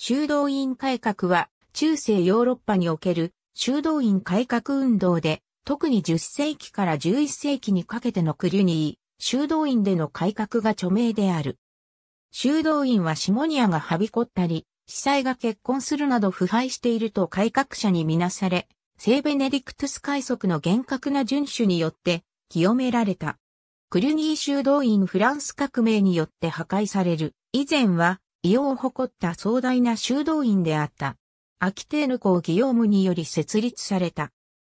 修道院改革は中世ヨーロッパにおける修道院改革運動で、特に10世紀から11世紀にかけてのクリュニー、修道院での改革が著名である。修道院はシモニアがはびこったり、司祭が結婚するなど腐敗していると改革者にみなされ、聖ベネディクトゥス改則の厳格な遵守によって清められた。クリュニー修道院フランス革命によって破壊される。以前は異様を誇った壮大な修道院であった。アキテーヌ公ギヨームにより設立された。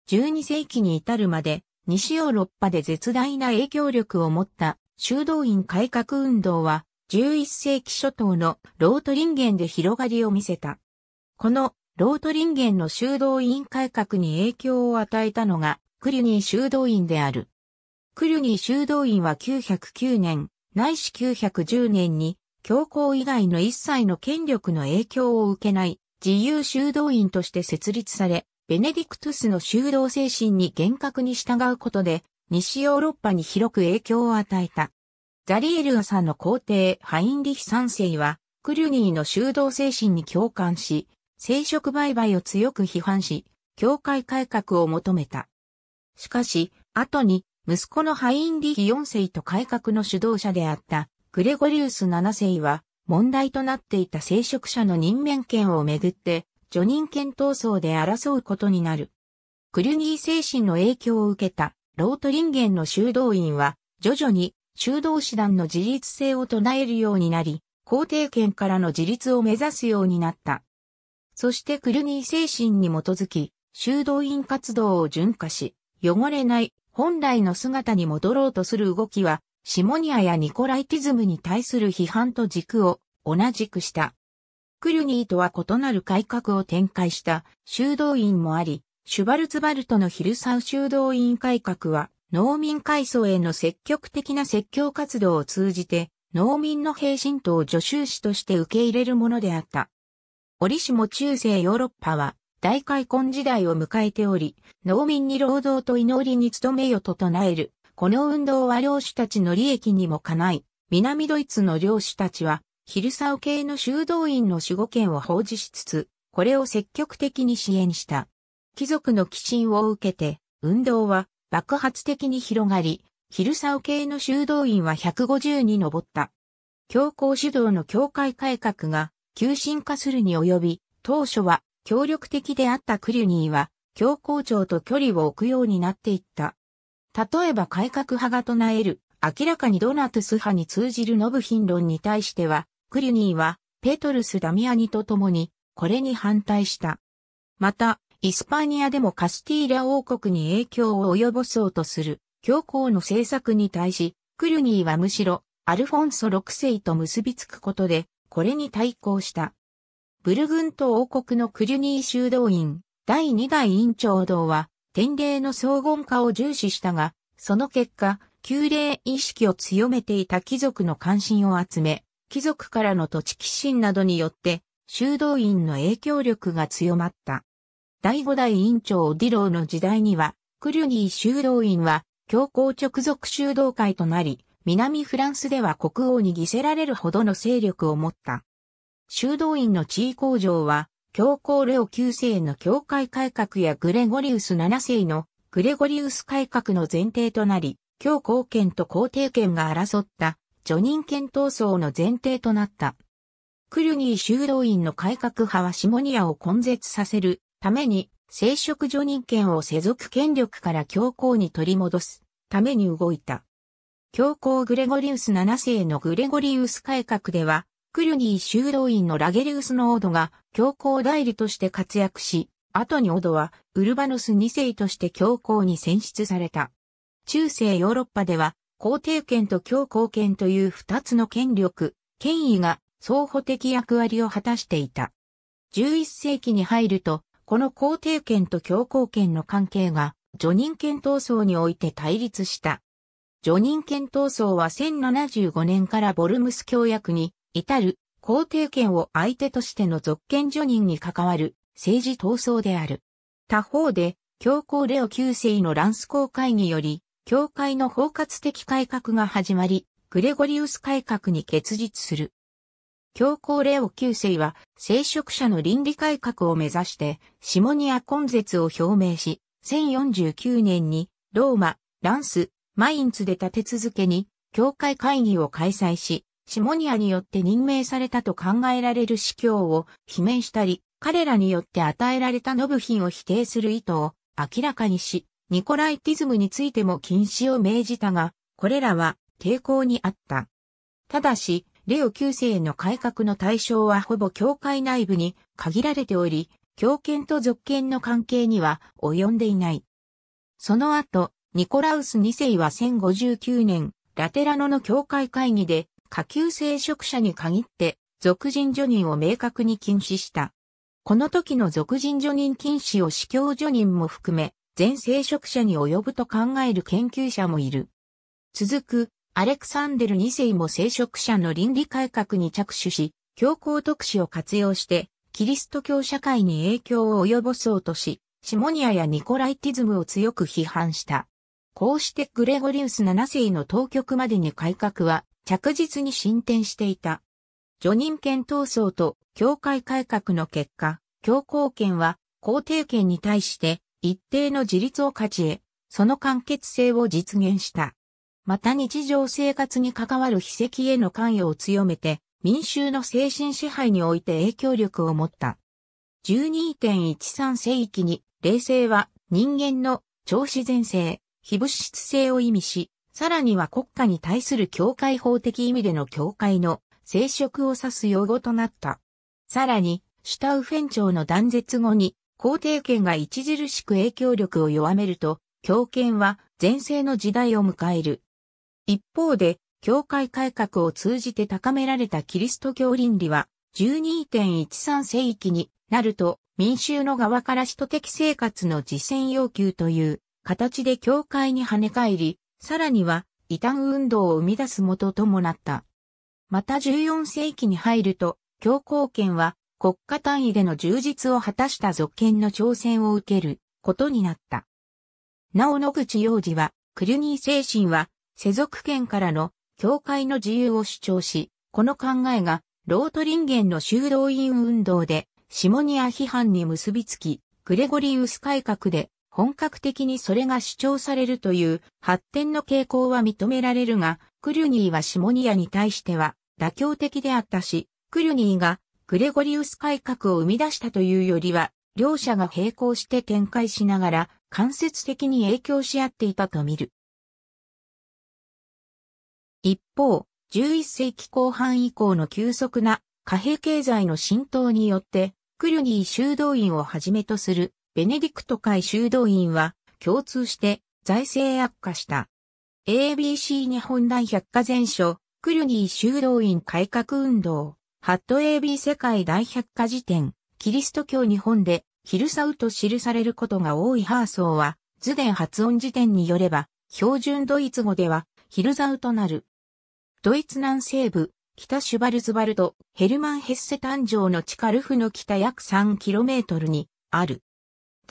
12世紀に至るまで、西ヨーロッパで絶大な影響力を持った修道院改革運動は、11世紀初頭のロートリンゲンで広がりを見せた。このロートリンゲンの修道院改革に影響を与えたのが、クリュニー修道院である。クリュニー修道院は909年、ないし910年に教皇以外の一切の権力の影響を受けない自由修道院として設立され、ベネディクトゥスの修道精神に厳格に従うことで、西ヨーロッパに広く影響を与えた。ザリエル朝の皇帝ハインリヒ三世は、クリュニーの修道精神に共感し、聖職売買を強く批判し、教会改革を求めた。しかし、後に、息子のハインリヒ四世と改革の主導者であった、グレゴリウス7世は、問題となっていた聖職者の任免権をめぐって、助任権闘争で争うことになる。クリュニー精神の影響を受けた、ロートリンゲンの修道院は、徐々に修道士団の自立性を唱えるようになり、皇帝権からの自立を目指すようになった。そしてクルニー精神に基づき、修道院活動を順化し、汚れない本来の姿に戻ろうとする動きはシモニアやニコライティズムに対する批判と軸を同じくした。クルニーとは異なる改革を展開した修道院もあり、シュバルツバルトのヒルサウ修道院改革は、農民階層への積極的な説教活動を通じて、農民の平信徒を助手士として受け入れるものであった。折しも中世ヨーロッパは、大開墾時代を迎えており、農民に労働と祈りに努めよと唱えるこの運動は漁師たちの利益にもかない、南ドイツの漁師たちは、ヒルサオ系の修道院の守護権を放置しつつ、これを積極的に支援した。貴族の寄進を受けて、運動は爆発的に広がり、ヒルサオ系の修道院は150に上った。教皇主導の教会改革が急進化するに及び、当初は協力的であったクリュニーは、教皇庁と距離を置くようになっていった。例えば改革派が唱える、明らかにドナトゥス派に通じるノブヒン論に対しては、クリュニーは、ペトルス・ダミアニと共に、これに反対した。また、イスパニアでもカスティーラ王国に影響を及ぼそうとする、教皇の政策に対し、クリュニーはむしろ、アルフォンソ6世と結びつくことで、これに対抗した。ブルグント王国のクリュニー修道院、第2代院長堂は、典礼の荘厳化を重視したが、その結果、旧礼意識を強めていた貴族の関心を集め、貴族からの土地寄進などによって、修道院の影響力が強まった。第五代院長ディローの時代には、クリュニー修道院は、教皇直属修道会となり、南フランスでは国王に犠牲られるほどの勢力を持った。修道院の地位向上は、教皇レオ9世の教会改革やグレゴリウス7世のグレゴリウス改革の前提となり、教皇権と皇帝権が争った助任権闘争の前提となった。クルニー修道院の改革派はシモニアを根絶させるために、聖職助任権を世俗権力から教皇に取り戻すために動いた。教皇グレゴリウス7世のグレゴリウス改革では、クリュニー修道院のラゲリウスのオードが教皇代理として活躍し、後にオードはウルバノス2世として教皇に選出された。中世ヨーロッパでは皇帝権と教皇権という二つの権力、権威が相方的役割を果たしていた。11世紀に入ると、この皇帝権と教皇権の関係が、女人権闘争において対立した。女人権闘争は1075年からボルムス協約に至る皇帝権を相手としての続権助任に関わる政治闘争である。他方で、教皇レオ9世のランス公会議より、教会の包括的改革が始まり、グレゴリウス改革に結実する。教皇レオ9世は、聖職者の倫理改革を目指して、シモニア根絶を表明し、1049年に、ローマ、ランス、マインツで立て続けに、教会会議を開催し、シモニアによって任命されたと考えられる司教を罷免したり、彼らによって与えられたノブ品を否定する意図を明らかにし、ニコライティズムについても禁止を命じたが、これらは抵抗にあった。ただし、レオ9世の改革の対象はほぼ教会内部に限られており、教権と属権の関係には及んでいない。その後、ニコラウス2世は1059年、ラテラノの教会会議で下級聖職者に限って、俗人助任を明確に禁止した。この時の俗人助任禁止を司教助任も含め、全聖職者に及ぶと考える研究者もいる。続く、アレクサンデル2世も聖職者の倫理改革に着手し、教皇特使を活用して、キリスト教社会に影響を及ぼそうとし、シモニアやニコライティズムを強く批判した。こうしてグレゴリウス7世の当局までに改革は着実に進展していた。女人権闘争と教会改革の結果、教皇権は皇帝権に対して一定の自立を勝ち得、その完結性を実現した。また日常生活に関わる秘跡への関与を強めて、民衆の精神支配において影響力を持った。12.13世紀に、霊性は人間の超自然性、非物質性を意味し、さらには国家に対する教会法的意味での教会の聖職を指す用語となった。さらに、シュタウフェン朝の断絶後に、皇帝権が著しく影響力を弱めると、教権は前世の時代を迎える。一方で、教会改革を通じて高められたキリスト教倫理は、12.13世紀になると、民衆の側から使徒的生活の実践要求という形で教会に跳ね返り、さらには、異端運動を生み出す元ともなった。また14世紀に入ると、教皇権は国家単位での充実を果たした俗権の挑戦を受けることになった。なお野口洋次は、クリュニー精神は、世俗権からの教会の自由を主張し、この考えが、ロートリンゲンの修道院運動で、シモニア批判に結びつき、グレゴリウス改革で本格的にそれが主張されるという発展の傾向は認められるが、クリュニーはシモニアに対しては妥協的であったし、クリュニーがグレゴリウス改革を生み出したというよりは、両者が並行して展開しながら間接的に影響し合っていたと見る。一方、11世紀後半以降の急速な貨幣経済の浸透によって、クリュニー修道院をはじめとするベネディクト会修道院は共通して財政悪化した。ABC 日本大百科全書、クルニー修道院改革運動、ハット AB 世界大百科時典、キリスト教日本でヒルサウと記されることが多いハーソーは、図伝発音辞典によれば、標準ドイツ語ではヒルザウとなる。ドイツ南西部、北シュバルズバルト、ヘルマンヘッセ誕生の地下ルフの北約 3km にある。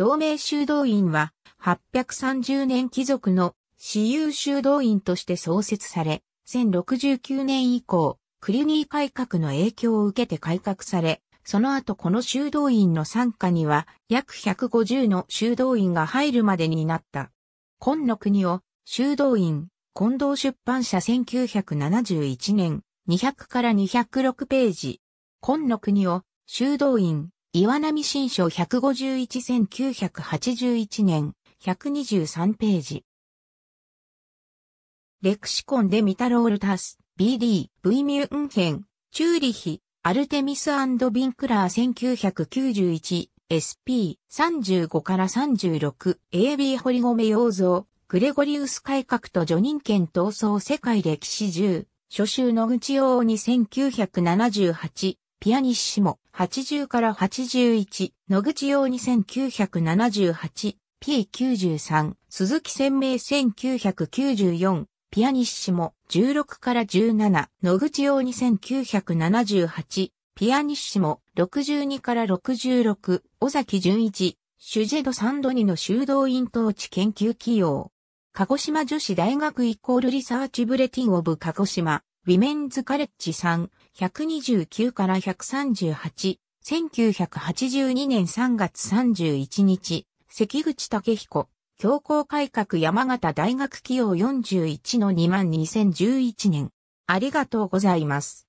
同盟修道院は830年貴族の私有修道院として創設され、1069年以降、クリュニー改革の影響を受けて改革され、その後この修道院の参加には約150の修道院が入るまでになった。今の国を修道院、近藤出版社1971年200から206ページ。今の国を修道院、岩波新書151-1981年、123ページ。レクシコンでミタロールタス、BD、V ミュンヘン、チューリヒ、アルテミスビンクラー 1991SP35 から 36AB 堀米洋蔵、グレゴリウス改革とジョニンケ闘争世界歴史10、初週野口王に1978ピアニッシモ、80から81、野口洋2978、P93、鈴木鮮明1994、ピアニッシモ、16から17、野口洋2978、ピアニッシモ、62から66、尾崎淳一、シュジェド・サンドニの修道院統治研究企業。鹿児島女子大学イコールリサーチブレティン・オブ鹿児島。ウィメンズカレッジ3、129から138、1982年3月31日、関口武彦、教皇改革山形大学起用41の2万2011年。ありがとうございます。